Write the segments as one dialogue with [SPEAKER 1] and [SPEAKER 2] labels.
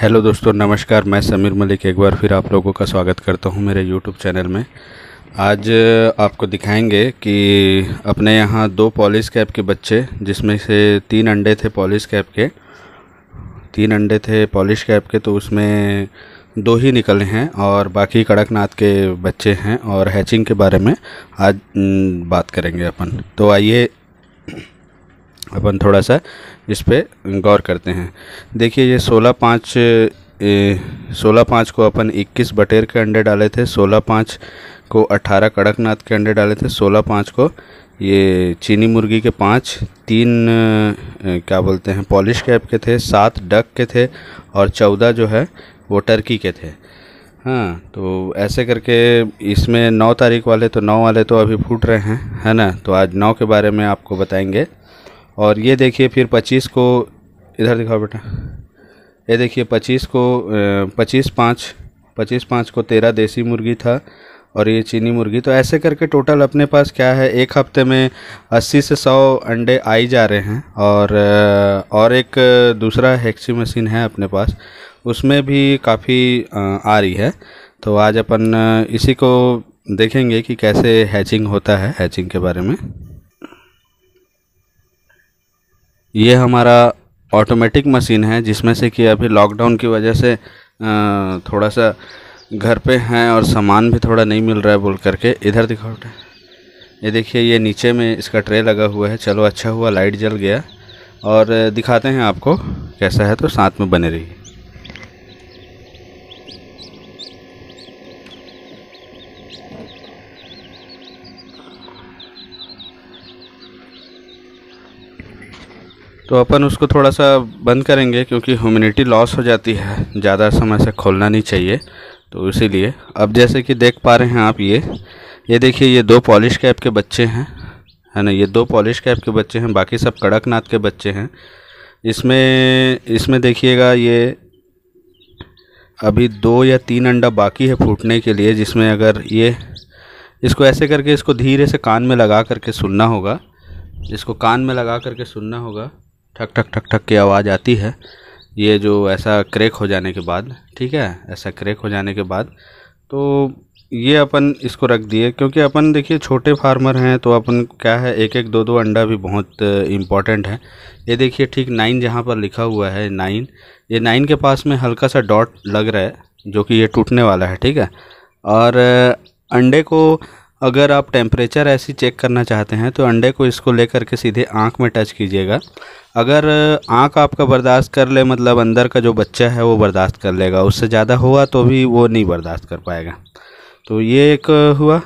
[SPEAKER 1] Hello दोस्तों नमस्कार मैं समीर मलिक एक बार फिर आप लोगों का स्वागत करता हूं मेरे यूट्यूब चैनल में आज आपको दिखाएंगे कि अपने यहाँ दो पॉलिस कैप के बच्चे जिसमें से तीन अंडे थे पॉलिस कैप के तीन अंडे थे पॉलिश कैप के तो उसमें दो ही निकले हैं और बाकी कड़कनाथ के बच्चे हैं और हैचिंग के बारे में आज बात करेंगे अपन तो आइए अपन थोड़ा सा इस पर गौर करते हैं देखिए ये सोलह पाँच सोलह पाँच को अपन इक्कीस बटेर के अंडे डाले थे सोलह पाँच को अट्ठारह कड़कनाथ के अंडे डाले थे सोलह पाँच को ये चीनी मुर्गी के पाँच तीन क्या बोलते हैं पॉलिश कैप के थे सात डक के थे और चौदह जो है वो टर्की के थे हाँ तो ऐसे करके इसमें नौ तारीख वाले तो नौ वाले तो अभी फूट रहे हैं है ना तो आज नौ के बारे में आपको बताएंगे और ये देखिए फिर पच्चीस को इधर दिखाओ बेटा ये देखिए पच्चीस को पच्चीस पाँच पच्चीस पाँच को तेरह देसी मुर्गी था और ये चीनी मुर्गी तो ऐसे करके टोटल अपने पास क्या है एक हफ्ते में 80 से 100 अंडे आई जा रहे हैं और और एक दूसरा हेक्सी मशीन है अपने पास उसमें भी काफ़ी आ रही है तो आज अपन इसी को देखेंगे कि कैसे हैचिंग होता है हैचिंग के बारे में ये हमारा ऑटोमेटिक मशीन है जिसमें से कि अभी लॉकडाउन की वजह से थोड़ा सा घर पे हैं और सामान भी थोड़ा नहीं मिल रहा है बोल करके इधर दिखाओ ये देखिए ये नीचे में इसका ट्रे लगा हुआ है चलो अच्छा हुआ लाइट जल गया और दिखाते हैं आपको कैसा है तो साथ में बने रहिए तो अपन उसको थोड़ा सा बंद करेंगे क्योंकि ह्यूमिडिटी लॉस हो जाती है ज़्यादा समय से खोलना नहीं चाहिए तो इसीलिए अब जैसे कि देख पा रहे हैं आप ये ये देखिए ये दो पॉलिश कैप के बच्चे हैं है ना ये दो पॉलिश कैप के बच्चे हैं बाकी सब कड़कनाथ के बच्चे हैं इसमें इसमें देखिएगा ये अभी दो या तीन अंडा बाकी है फूटने के लिए जिसमें अगर ये इसको ऐसे करके इसको धीरे से कान में लगा करके सुनना होगा इसको कान में लगा करके सुनना होगा ठक ठक ठक ठक की आवाज़ आती है ये जो ऐसा क्रैक हो जाने के बाद ठीक है ऐसा क्रैक हो जाने के बाद तो ये अपन इसको रख दिए क्योंकि अपन देखिए छोटे फार्मर हैं तो अपन क्या है एक एक दो दो अंडा भी बहुत इम्पॉर्टेंट है ये देखिए ठीक नाइन जहाँ पर लिखा हुआ है नाइन ये नाइन के पास में हल्का सा डॉट लग रहा है जो कि ये टूटने वाला है ठीक है और अंडे को अगर आप टेम्परेचर ऐसी चेक करना चाहते हैं तो अंडे को इसको ले करके सीधे आँख में टच कीजिएगा अगर आँख आपका बर्दाश्त कर ले मतलब अंदर का जो बच्चा है वो बर्दाश्त कर लेगा उससे ज़्यादा हुआ तो भी वो नहीं बर्दाश्त कर पाएगा तो ये एक हुआ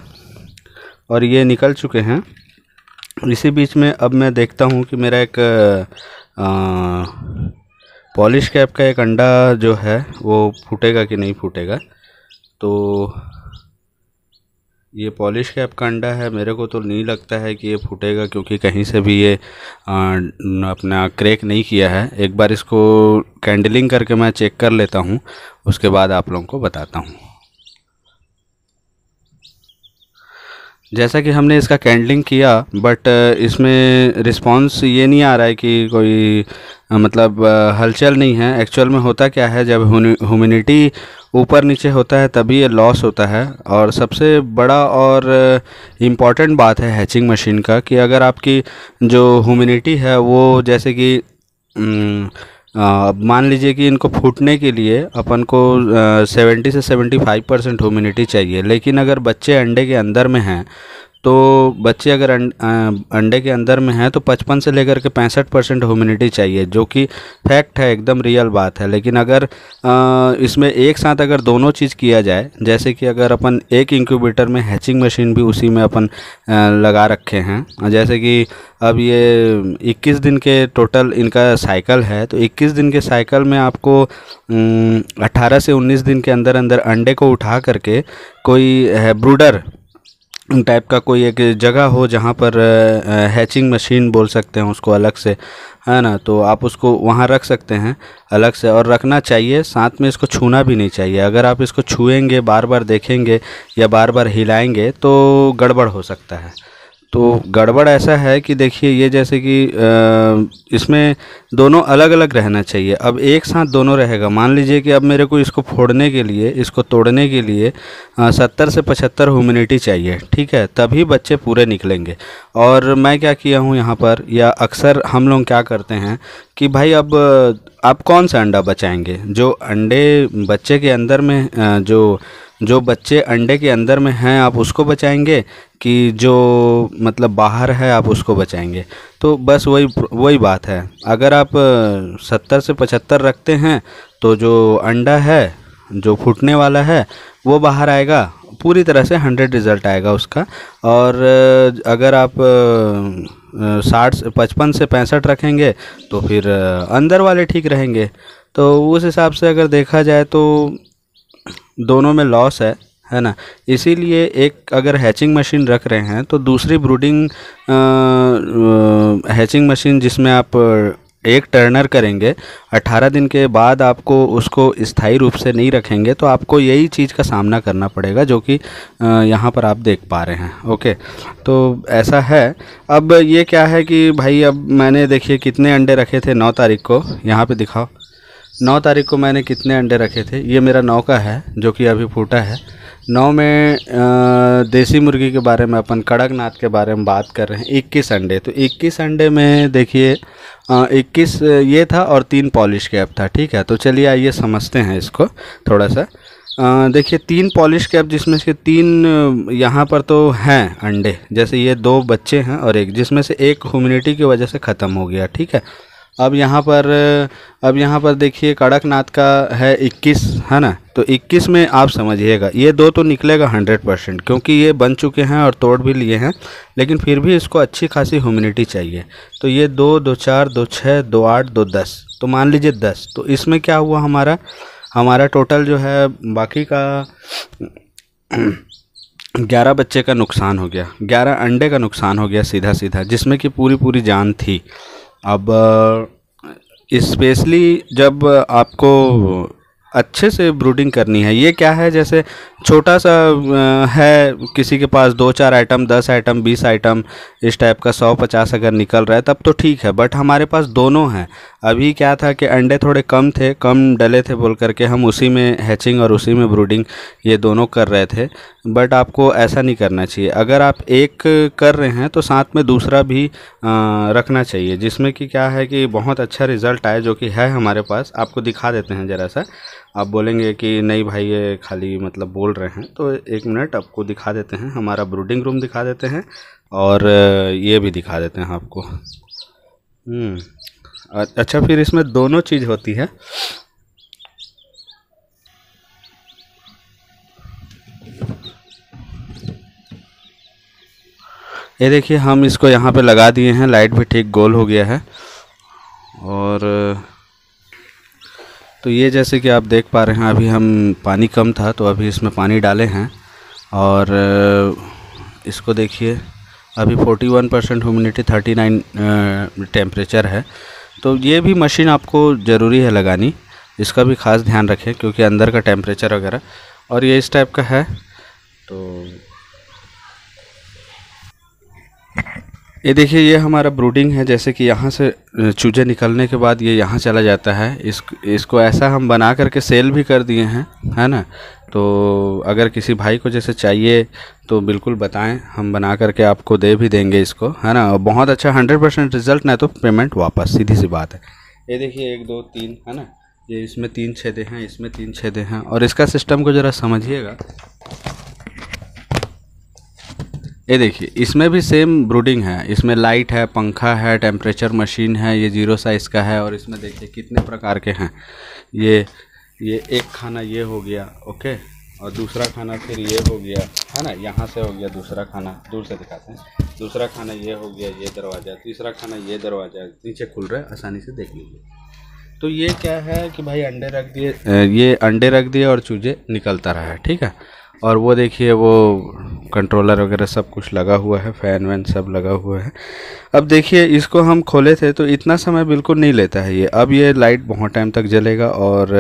[SPEAKER 1] और ये निकल चुके हैं इसी बीच में अब मैं देखता हूँ कि मेरा एक पॉलिश कैप का एक अंडा जो है वो फूटेगा कि नहीं फूटेगा तो ये पॉलिश कैप का अंडा है मेरे को तो नहीं लगता है कि ये फूटेगा क्योंकि कहीं से भी ये आ, अपना क्रेक नहीं किया है एक बार इसको कैंडलिंग करके मैं चेक कर लेता हूँ उसके बाद आप लोगों को बताता हूँ जैसा कि हमने इसका कैंडलिंग किया बट इसमें रिस्पांस ये नहीं आ रहा है कि कोई मतलब हलचल नहीं है एक्चुअल में होता क्या है जब ह्यूमिडिटी ऊपर नीचे होता है तभी ये लॉस होता है और सबसे बड़ा और इम्पॉर्टेंट बात है हैचिंग मशीन का कि अगर आपकी जो ह्यूमिडिटी है वो जैसे कि मान लीजिए कि इनको फूटने के लिए अपन को सेवेंटी से सेवेंटी फाइव परसेंट ह्यूमिडिटी चाहिए लेकिन अगर बच्चे अंडे के अंदर में हैं तो बच्चे अगर अं, अं, अंडे के अंदर में हैं तो पचपन से लेकर के पैंसठ परसेंट ह्यूमिनिटी चाहिए जो कि फैक्ट है एकदम रियल बात है लेकिन अगर अं, इसमें एक साथ अगर दोनों चीज़ किया जाए जैसे कि अगर अपन एक इंक्यूबेटर में हैचिंग मशीन भी उसी में अपन लगा रखे हैं जैसे कि अब ये 21 दिन के टोटल इनका साइकिल है तो 21 दिन के साइकिल में आपको 18 से 19 दिन के अंदर अंदर अंडे को उठा करके कोई है ब्रूडर टाइप का कोई एक जगह हो जहाँ पर हैचिंग मशीन बोल सकते हैं उसको अलग से है ना तो आप उसको वहाँ रख सकते हैं अलग से और रखना चाहिए साथ में इसको छूना भी नहीं चाहिए अगर आप इसको छुएंगे बार बार देखेंगे या बार बार हिलाएंगे तो गड़बड़ हो सकता है तो गड़बड़ ऐसा है कि देखिए ये जैसे कि इसमें दोनों अलग अलग रहना चाहिए अब एक साथ दोनों रहेगा मान लीजिए कि अब मेरे को इसको फोड़ने के लिए इसको तोड़ने के लिए सत्तर से पचहत्तर ह्यूमिनिटी चाहिए ठीक है तभी बच्चे पूरे निकलेंगे और मैं क्या किया हूँ यहाँ पर या अक्सर हम लोग क्या करते हैं कि भाई अब आप कौन सा अंडा बचाएंगे जो अंडे बच्चे के अंदर में जो जो बच्चे अंडे के अंदर में हैं आप उसको बचाएंगे कि जो मतलब बाहर है आप उसको बचाएंगे तो बस वही वही बात है अगर आप सत्तर से पचहत्तर रखते हैं तो जो अंडा है जो फूटने वाला है वो बाहर आएगा पूरी तरह से हंड्रेड रिज़ल्ट आएगा उसका और अगर आप साठ पचपन से पैंसठ रखेंगे तो फिर अंदर वाले ठीक रहेंगे तो उस हिसाब से अगर देखा जाए तो दोनों में लॉस है है ना इसीलिए एक अगर हैचिंग मशीन रख रहे हैं तो दूसरी ब्रूडिंग हैचिंग मशीन जिसमें आप एक टर्नर करेंगे 18 दिन के बाद आपको उसको स्थायी रूप से नहीं रखेंगे तो आपको यही चीज़ का सामना करना पड़ेगा जो कि यहाँ पर आप देख पा रहे हैं ओके तो ऐसा है अब ये क्या है कि भाई अब मैंने देखिए कितने अंडे रखे थे नौ तारीख को यहाँ पे दिखाओ नौ तारीख को मैंने कितने अंडे रखे थे ये मेरा नौ का है जो कि अभी फूटा है नौ में देसी मुर्गी के बारे में अपन कड़कनाथ के बारे में बात कर रहे हैं इक्कीस अंडे तो इक्कीस अंडे में देखिए इक्कीस ये था और तीन पॉलिश कैप था ठीक है तो चलिए आइए समझते हैं इसको थोड़ा सा देखिए तीन पॉलिश कैप जिसमें से तीन यहाँ पर तो हैं अंडे जैसे ये दो बच्चे हैं और एक जिसमें से एक ह्यूमिनिटी की वजह से ख़त्म हो गया ठीक है अब यहाँ पर अब यहाँ पर देखिए कड़कनाथ का है 21 है ना तो 21 में आप समझिएगा ये दो तो निकलेगा 100 परसेंट क्योंकि ये बन चुके हैं और तोड़ भी लिए हैं लेकिन फिर भी इसको अच्छी खासी ह्यूमिनिटी चाहिए तो ये दो दो चार दो छः दो आठ दो दस तो मान लीजिए दस तो इसमें क्या हुआ हमारा हमारा टोटल जो है बाकी का ग्यारह बच्चे का नुकसान हो गया ग्यारह अंडे का नुकसान हो गया सीधा सीधा जिसमें कि पूरी पूरी जान थी अब इस्पेशली जब आपको अच्छे से ब्रूडिंग करनी है ये क्या है जैसे छोटा सा है किसी के पास दो चार आइटम दस आइटम बीस आइटम इस टाइप का सौ पचास अगर निकल रहा है तब तो ठीक है बट हमारे पास दोनों हैं अभी क्या था कि अंडे थोड़े कम थे कम डले थे बोल करके हम उसी में हैचिंग और उसी में ब्रूडिंग ये दोनों कर रहे थे बट आपको ऐसा नहीं करना चाहिए अगर आप एक कर रहे हैं तो साथ में दूसरा भी आ, रखना चाहिए जिसमें कि क्या है कि बहुत अच्छा रिज़ल्ट आए जो कि है हमारे पास आपको दिखा देते हैं ज़रा सा आप बोलेंगे कि नहीं भाई ये खाली मतलब बोल रहे हैं तो एक मिनट आपको दिखा देते हैं हमारा ब्रूडिंग रूम दिखा देते हैं और ये भी दिखा देते हैं आपको हम्म। अच्छा फिर इसमें दोनों चीज़ होती है ये देखिए हम इसको यहाँ पे लगा दिए हैं लाइट भी ठीक गोल हो गया है और तो ये जैसे कि आप देख पा रहे हैं अभी हम पानी कम था तो अभी इसमें पानी डाले हैं और इसको देखिए अभी 41 परसेंट थर्टी नाइन टेम्परेचर है तो ये भी मशीन आपको ज़रूरी है लगानी इसका भी ख़ास ध्यान रखें क्योंकि अंदर का टेम्परेचर वगैरह और ये इस टाइप का है तो ये देखिए ये हमारा ब्रूडिंग है जैसे कि यहाँ से चूजे निकलने के बाद ये यहाँ चला जाता है इस इसको ऐसा हम बना करके सेल भी कर दिए हैं है ना तो अगर किसी भाई को जैसे चाहिए तो बिल्कुल बताएं हम बना करके आपको दे भी देंगे इसको है ना बहुत अच्छा हंड्रेड परसेंट रिजल्ट ना तो पेमेंट वापस सीधी सी बात है ये देखिए एक दो तीन है ना ये इसमें तीन छेदे हैं इसमें तीन छेदे हैं और इसका सिस्टम को ज़रा समझिएगा ये देखिए इसमें भी सेम ब्रूडिंग है इसमें लाइट है पंखा है टेम्परेचर मशीन है ये जीरो साइज़ का है और इसमें देखिए कितने प्रकार के हैं ये ये एक खाना ये हो गया ओके और दूसरा खाना फिर ये हो गया है ना यहाँ से हो गया दूसरा खाना दूर से दिखाते हैं दूसरा खाना ये हो गया ये दरवाज़ा तीसरा खाना ये दरवाज़ा नीचे खुल रहा है आसानी से देख लीजिए तो ये क्या है कि भाई अंडे रख दिए ये अंडे रख दिए और चूजे निकलता रहा है ठीक है और वो देखिए वो कंट्रोलर वगैरह सब कुछ लगा हुआ है फ़ैन वैन सब लगा हुआ है अब देखिए इसको हम खोले थे तो इतना समय बिल्कुल नहीं लेता है ये अब ये लाइट बहुत टाइम तक जलेगा और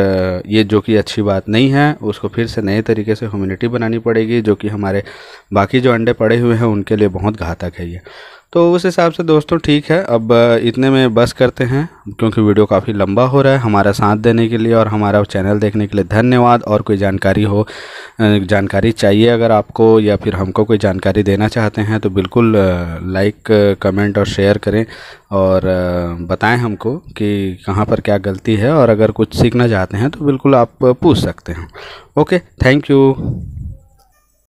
[SPEAKER 1] ये जो कि अच्छी बात नहीं है उसको फिर से नए तरीके से ह्यूमिडिटी बनानी पड़ेगी जो कि हमारे बाकी जो अंडे पड़े हुए हैं उनके लिए बहुत घातक है ये तो उस हिसाब से दोस्तों ठीक है अब इतने में बस करते हैं क्योंकि वीडियो काफ़ी लंबा हो रहा है हमारा साथ देने के लिए और हमारा चैनल देखने के लिए धन्यवाद और कोई जानकारी हो जानकारी चाहिए अगर आपको या फिर हमको कोई जानकारी देना चाहते हैं तो बिल्कुल लाइक कमेंट और शेयर करें और बताएं हमको कि कहाँ पर क्या गलती है और अगर कुछ सीखना चाहते हैं तो बिल्कुल आप पूछ सकते हैं ओके थैंक यू